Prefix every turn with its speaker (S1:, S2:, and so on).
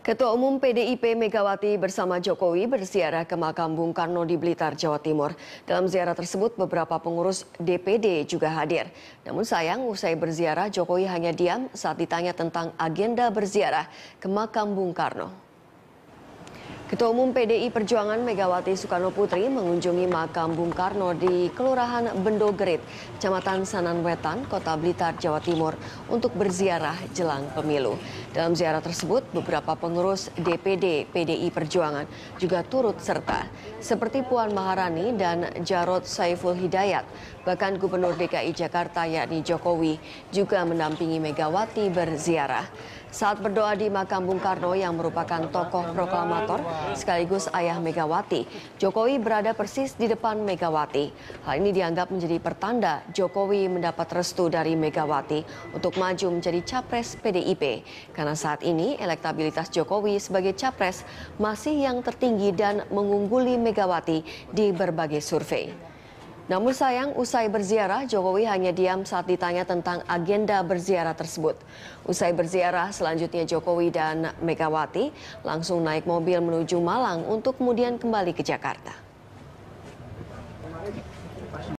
S1: Ketua Umum PDIP Megawati bersama Jokowi berziarah ke makam Bung Karno di Blitar, Jawa Timur. Dalam ziarah tersebut beberapa pengurus DPD juga hadir. Namun sayang usai berziarah Jokowi hanya diam saat ditanya tentang agenda berziarah ke makam Bung Karno. Ketua Umum PDI Perjuangan Megawati Soekarno Putri mengunjungi makam Bung Karno di Kelurahan Bendogrit, Kecamatan Sanan Wetan, Kota Blitar, Jawa Timur, untuk berziarah jelang pemilu. Dalam ziarah tersebut, beberapa pengurus DPD PDI Perjuangan juga turut serta, seperti Puan Maharani dan Jarod Saiful Hidayat. Bahkan Gubernur DKI Jakarta yakni Jokowi juga mendampingi Megawati berziarah. Saat berdoa di makam Bung Karno yang merupakan tokoh proklamator sekaligus ayah Megawati, Jokowi berada persis di depan Megawati. Hal ini dianggap menjadi pertanda Jokowi mendapat restu dari Megawati untuk maju menjadi capres PDIP. Karena saat ini elektabilitas Jokowi sebagai capres masih yang tertinggi dan mengungguli Megawati di berbagai survei. Namun sayang, usai berziarah, Jokowi hanya diam saat ditanya tentang agenda berziarah tersebut. Usai berziarah, selanjutnya Jokowi dan Megawati langsung naik mobil menuju Malang untuk kemudian kembali ke Jakarta.